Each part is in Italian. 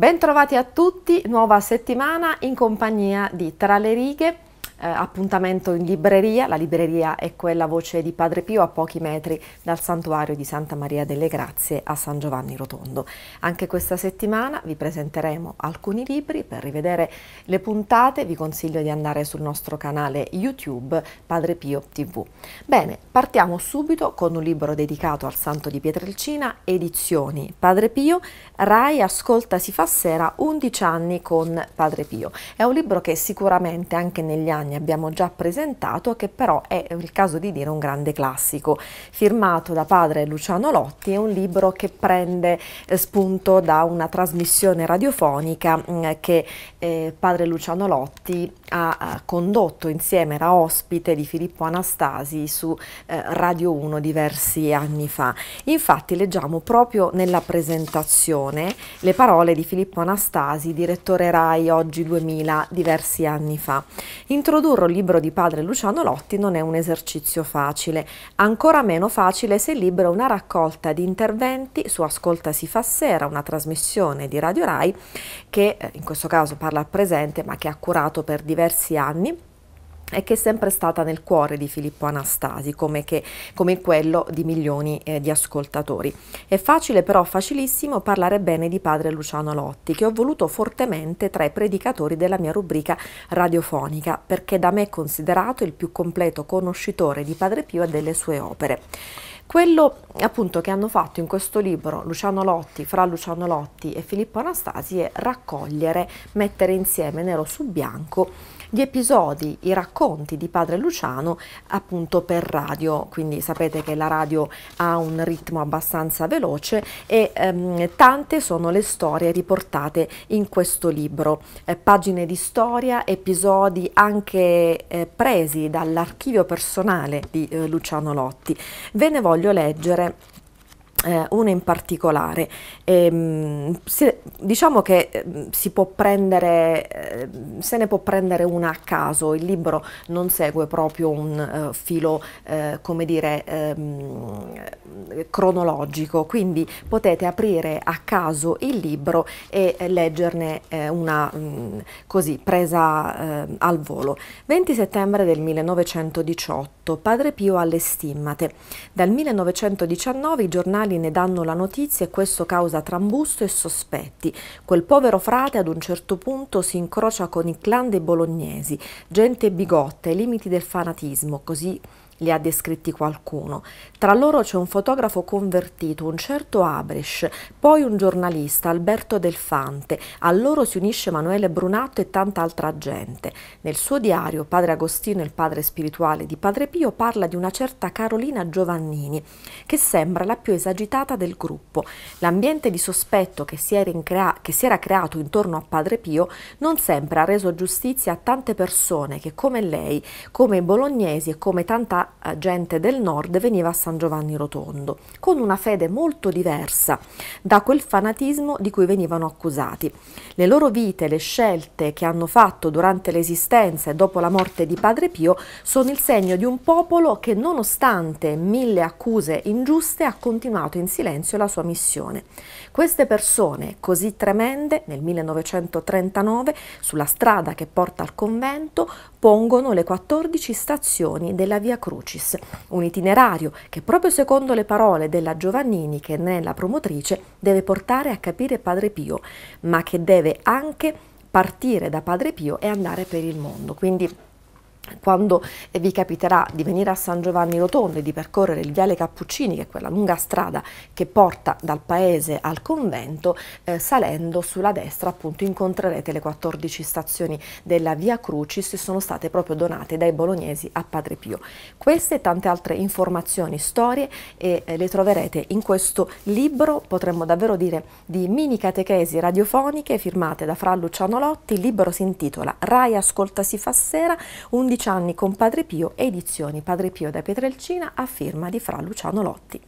Bentrovati a tutti, nuova settimana in compagnia di Tra le righe eh, appuntamento in libreria, la libreria è quella voce di Padre Pio a pochi metri dal santuario di Santa Maria delle Grazie a San Giovanni Rotondo. Anche questa settimana vi presenteremo alcuni libri, per rivedere le puntate vi consiglio di andare sul nostro canale YouTube Padre Pio TV. Bene, partiamo subito con un libro dedicato al santo di Pietrelcina, edizioni Padre Pio, Rai Ascolta si fa sera 11 anni con Padre Pio. È un libro che sicuramente anche negli anni anni abbiamo già presentato, che però è il caso di dire un grande classico, firmato da padre Luciano Lotti, è un libro che prende eh, spunto da una trasmissione radiofonica mm, che eh, padre Luciano Lotti ha, condotto insieme, era ospite di Filippo Anastasi su eh, Radio 1 diversi anni fa. Infatti leggiamo proprio nella presentazione le parole di Filippo Anastasi, direttore RAI oggi 2000, diversi anni fa. Introdu Produrre un libro di padre Luciano Lotti non è un esercizio facile, ancora meno facile se il libro è una raccolta di interventi su Ascolta si fa sera, una trasmissione di Radio Rai che eh, in questo caso parla al presente ma che ha curato per diversi anni e che è sempre stata nel cuore di Filippo Anastasi, come, che, come quello di milioni eh, di ascoltatori. È facile però, facilissimo, parlare bene di padre Luciano Lotti, che ho voluto fortemente tra i predicatori della mia rubrica radiofonica, perché da me è considerato il più completo conoscitore di Padre Pio e delle sue opere. Quello appunto che hanno fatto in questo libro Luciano Lotti, fra Luciano Lotti e Filippo Anastasi, è raccogliere, mettere insieme nero su bianco gli episodi, i racconti di padre Luciano appunto per radio, quindi sapete che la radio ha un ritmo abbastanza veloce e ehm, tante sono le storie riportate in questo libro, eh, pagine di storia, episodi anche eh, presi dall'archivio personale di eh, Luciano Lotti. Ve ne voglio leggere eh, una in particolare. Ehm, e, si, diciamo che eh, si può prendere, eh, se ne può prendere una a caso, il libro non segue proprio un uh, filo, uh, come dire, um, cronologico, quindi potete aprire a caso il libro e leggerne eh, una um, così presa uh, al volo. 20 settembre del 1918, Padre Pio alle stimmate. Dal 1919 i giornali giornali ne danno la notizia e questo causa trambusto e sospetti. Quel povero frate ad un certo punto si incrocia con i clan dei bolognesi, gente bigotta ai limiti del fanatismo, così li ha descritti qualcuno. Tra loro c'è un fotografo convertito, un certo Abrish, poi un giornalista, Alberto Delfante. A loro si unisce Manuele Brunatto e tanta altra gente. Nel suo diario, Padre Agostino, il padre spirituale di Padre Pio, parla di una certa Carolina Giovannini, che sembra la più esagitata del gruppo. L'ambiente di sospetto che si era, crea che si era creato intorno a Padre Pio non sempre ha reso giustizia a tante persone che, come lei, come i bolognesi e come tanta gente del nord veniva a San Giovanni Rotondo, con una fede molto diversa da quel fanatismo di cui venivano accusati. Le loro vite, le scelte che hanno fatto durante l'esistenza e dopo la morte di Padre Pio sono il segno di un popolo che nonostante mille accuse ingiuste ha continuato in silenzio la sua missione. Queste persone così tremende nel 1939 sulla strada che porta al convento pongono le 14 stazioni della Via Crucis, un itinerario che proprio secondo le parole della Giovannini, che ne è la promotrice, deve portare a capire Padre Pio, ma che deve anche partire da Padre Pio e andare per il mondo. Quindi quando eh, vi capiterà di venire a San Giovanni Rotondo e di percorrere il viale Cappuccini, che è quella lunga strada che porta dal paese al convento, eh, salendo sulla destra appunto incontrerete le 14 stazioni della Via Crucis sono state proprio donate dai bolognesi a Padre Pio. Queste e tante altre informazioni, storie e, eh, le troverete in questo libro, potremmo davvero dire, di mini catechesi radiofoniche firmate da Fra Luciano Lotti. Il libro si intitola Rai Ascoltasi Fassera, un 11 anni con Padre Pio, edizioni Padre Pio da Petrelcina a firma di Fra Luciano Lotti.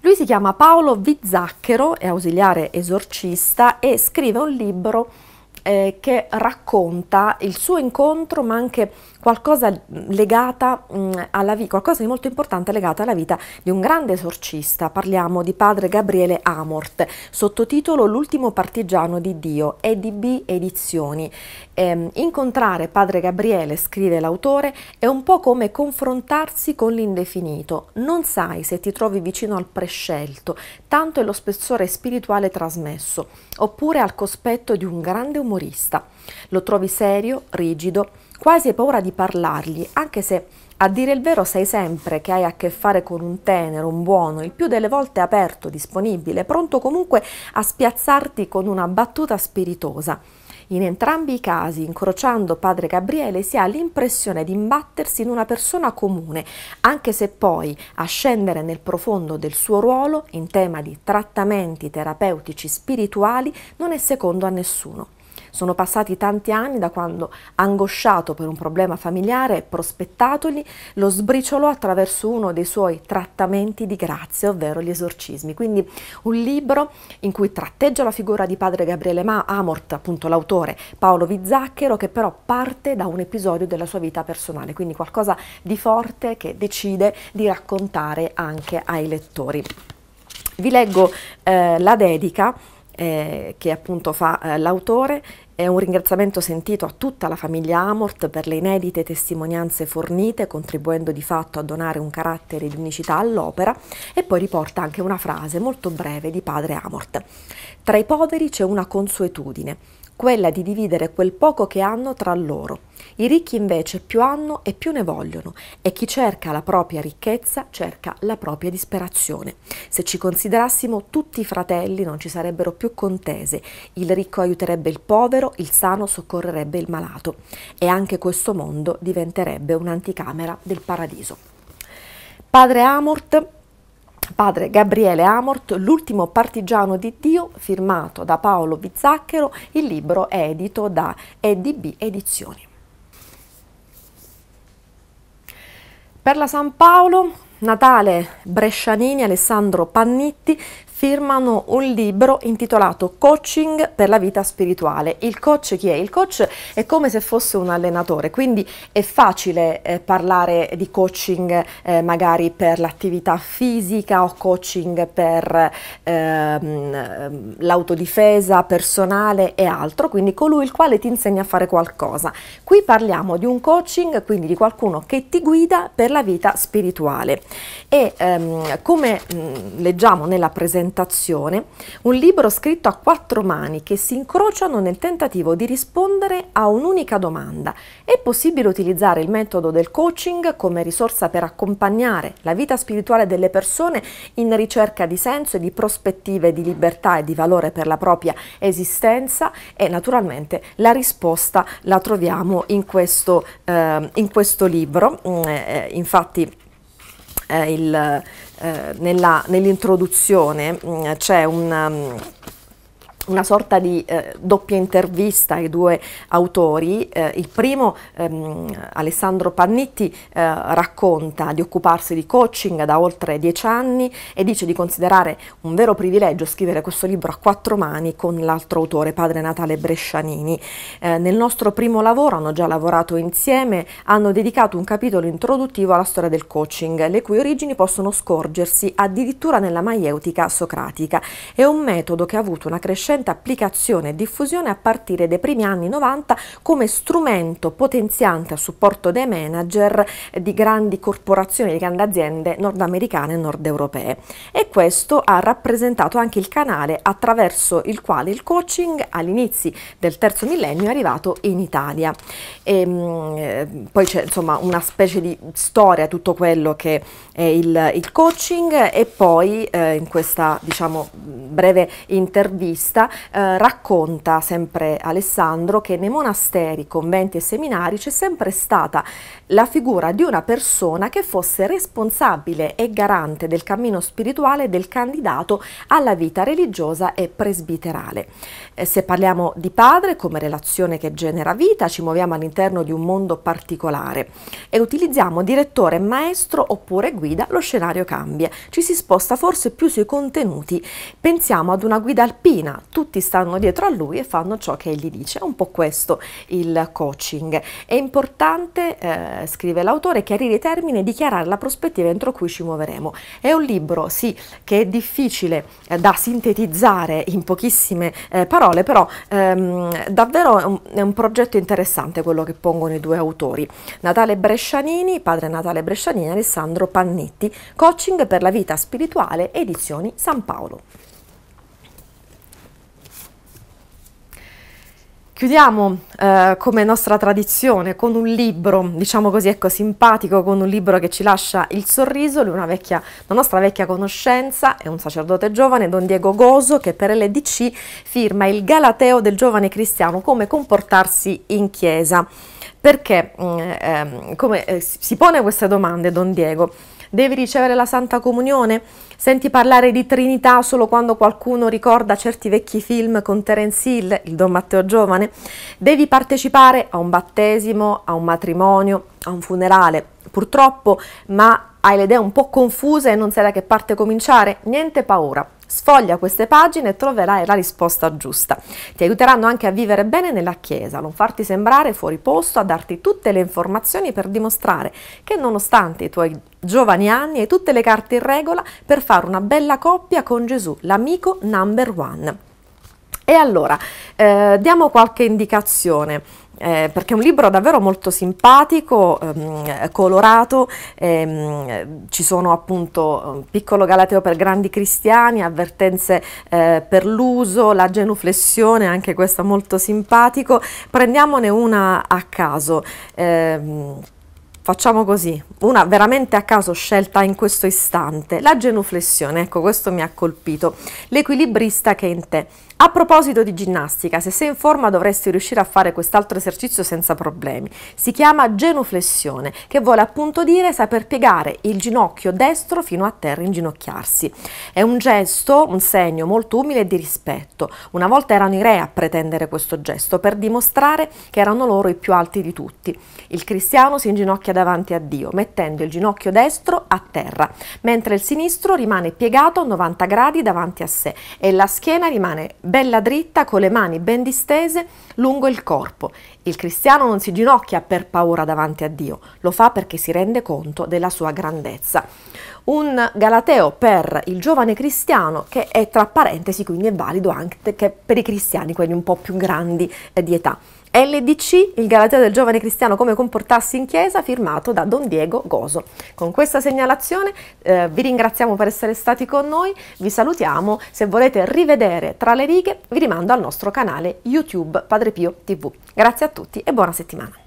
Lui si chiama Paolo Vizzacchero, è ausiliare esorcista e scrive un libro eh, che racconta il suo incontro ma anche qualcosa, legata, mh, mm, alla vi- qualcosa di molto importante legata alla vita di un grande esorcista. Parliamo di padre Gabriele Amort, sottotitolo L'ultimo partigiano di Dio, EDB Edizioni. Ehm, incontrare padre Gabriele, scrive l'autore, è un po' come confrontarsi con l'indefinito. Non sai se ti trovi vicino al prescelto, tanto è lo spessore spirituale trasmesso, oppure al cospetto di un grande umorista. Lo trovi serio, rigido, quasi hai paura di parlargli, anche se a dire il vero sai sempre che hai a che fare con un tenero, un buono, il più delle volte aperto, disponibile, pronto comunque a spiazzarti con una battuta spiritosa. In entrambi i casi, incrociando padre Gabriele, si ha l'impressione di imbattersi in una persona comune, anche se poi a scendere nel profondo del suo ruolo in tema di trattamenti terapeutici spirituali non è secondo a nessuno. Sono passati tanti anni da quando, angosciato per un problema familiare prospettatogli, lo sbriciolò attraverso uno dei suoi trattamenti di grazia, ovvero gli esorcismi. Quindi un libro in cui tratteggia la figura di padre Gabriele Ma Amort, appunto l'autore, Paolo Vizzacchero, che però parte da un episodio della sua vita personale, quindi qualcosa di forte che decide di raccontare anche ai lettori. Vi leggo eh, la dedica eh, che appunto fa eh, l'autore. È un ringraziamento sentito a tutta la famiglia Amort per le inedite testimonianze fornite, contribuendo di fatto a donare un carattere di unicità all'opera e poi riporta anche una frase molto breve di padre Amort. Tra i poveri c'è una consuetudine quella di dividere quel poco che hanno tra loro. I ricchi invece più hanno e più ne vogliono e chi cerca la propria ricchezza cerca la propria disperazione. Se ci considerassimo tutti fratelli non ci sarebbero più contese, il ricco aiuterebbe il povero, il sano soccorrerebbe il malato e anche questo mondo diventerebbe un'anticamera del paradiso. Padre Amort padre Gabriele Amort, L'ultimo partigiano di Dio, firmato da Paolo Bizzacchero, il libro è edito da EDB Edizioni. Per la San Paolo, Natale Brescianini, Alessandro Pannitti firmano un libro intitolato Coaching per la vita spirituale. Il coach chi è? Il coach è come se fosse un allenatore, quindi è facile eh, parlare di coaching eh, magari per l'attività fisica o coaching per ehm, l'autodifesa personale e altro, quindi colui il quale ti insegna a fare qualcosa. Qui parliamo di un coaching, quindi di qualcuno che ti guida per la vita spirituale. E ehm, come mh, mm, leggiamo nella presentazione, presentazione, un libro scritto a quattro mani che si incrociano nel tentativo di rispondere a un'unica domanda. È possibile utilizzare il metodo del coaching come risorsa per accompagnare la vita spirituale delle persone in ricerca di senso e di prospettive di libertà e di valore per la propria esistenza? E naturalmente la risposta la troviamo in questo, eh, in questo libro. Mm, eh, eh, infatti eh, il eh, nell'introduzione mm, c'è un mm, una sorta di eh, doppia intervista ai due autori. Eh, il primo, ehm, Alessandro Pannitti, eh, racconta di occuparsi di coaching da oltre dieci anni e dice di considerare un vero privilegio scrivere questo libro a quattro mani con l'altro autore, padre Natale Brescianini. Eh, nel nostro primo lavoro hanno già lavorato insieme, hanno dedicato un capitolo introduttivo alla storia del coaching, le cui origini possono scorgersi addirittura nella maieutica socratica. È un metodo che ha avuto una crescente crescente applicazione e diffusione a partire dai primi anni 90 come strumento potenziante a supporto dei manager di grandi corporazioni, di grandi aziende nordamericane e nordeuropee. E questo ha rappresentato anche il canale attraverso il quale il coaching all'inizio del terzo millennio è arrivato in Italia. E, ehm, poi c'è insomma una specie di storia, tutto quello che è il, il coaching e poi eh, in questa diciamo breve intervista eh, racconta sempre Alessandro che nei monasteri, conventi e seminari c'è sempre stata la figura di una persona che fosse responsabile e garante del cammino spirituale del candidato alla vita religiosa e presbiterale. Eh, se parliamo di padre come relazione che genera vita, ci muoviamo all'interno di un mondo particolare e utilizziamo direttore, maestro oppure guida, lo scenario cambia. Ci si sposta forse più sui contenuti. Pensiamo ad una guida alpina, tutti stanno dietro a lui e fanno ciò che gli dice. È un po' questo il coaching. È importante, eh, scrive l'autore, chiarire i termini e dichiarare la prospettiva entro cui ci muoveremo. È un libro, sì, che è difficile eh, da sintetizzare in pochissime eh, parole, però ehm, davvero è un, è un progetto interessante quello che pongono i due autori. Natale Brescianini, padre Natale Brescianini, Alessandro Pannetti, Coaching per la vita spirituale, edizioni San Paolo. Chiudiamo eh, come nostra tradizione con un libro, diciamo così, ecco, simpatico, con un libro che ci lascia il sorriso, lui una, vecchia, una nostra vecchia conoscenza, è un sacerdote giovane, Don Diego Goso, che per LDC firma il Galateo del giovane cristiano, come comportarsi in chiesa. Perché eh, come, eh, si pone queste domande Don Diego? Devi ricevere la Santa Comunione? Senti parlare di Trinità solo quando qualcuno ricorda certi vecchi film con Terence Hill, il Don Matteo Giovane? Devi partecipare a un battesimo, a un matrimonio, a un funerale? Purtroppo, ma hai le idee un po' confuse e non sai da che parte cominciare? Niente paura. Sfoglia queste pagine e troverai la risposta giusta. Ti aiuteranno anche a vivere bene nella Chiesa, a non farti sembrare fuori posto, a darti tutte le informazioni per dimostrare che nonostante i tuoi giovani anni hai tutte le carte in regola per fare una bella coppia con Gesù, l'amico number one. E allora, eh, diamo qualche indicazione eh, perché è un libro davvero molto simpatico, ehm, colorato, ehm, ci sono appunto ehm, piccolo galateo per grandi cristiani, avvertenze eh, per l'uso, la genuflessione, anche questo molto simpatico. Prendiamone una a caso. Ehm, facciamo così, una veramente a caso scelta in questo istante, la genuflessione, ecco questo mi ha colpito, l'equilibrista che è in te. A proposito di ginnastica, se sei in forma dovresti riuscire a fare quest'altro esercizio senza problemi. Si chiama genuflessione, che vuole appunto dire saper piegare il ginocchio destro fino a terra, inginocchiarsi. È un gesto, un segno molto umile e di rispetto. Una volta erano i re a pretendere questo gesto per dimostrare che erano loro i più alti di tutti. Il cristiano si inginocchia davanti a Dio, mettendo il ginocchio destro a terra, mentre il sinistro rimane piegato a 90 gradi davanti a sé e la schiena rimane bella dritta con le mani ben distese lungo il corpo. Il cristiano non si ginocchia per paura davanti a Dio, lo fa perché si rende conto della sua grandezza. Un galateo per il giovane cristiano che è tra parentesi, quindi è valido anche per i cristiani, quelli un po' più grandi eh, di età. LDC, il galateo del giovane cristiano come comportarsi in chiesa, firmato da Don Diego Goso. Con questa segnalazione eh, vi ringraziamo per essere stati con noi, vi salutiamo, se volete rivedere tra le righe vi rimando al nostro canale YouTube Padre Pio TV. Grazie a tutti e buona settimana.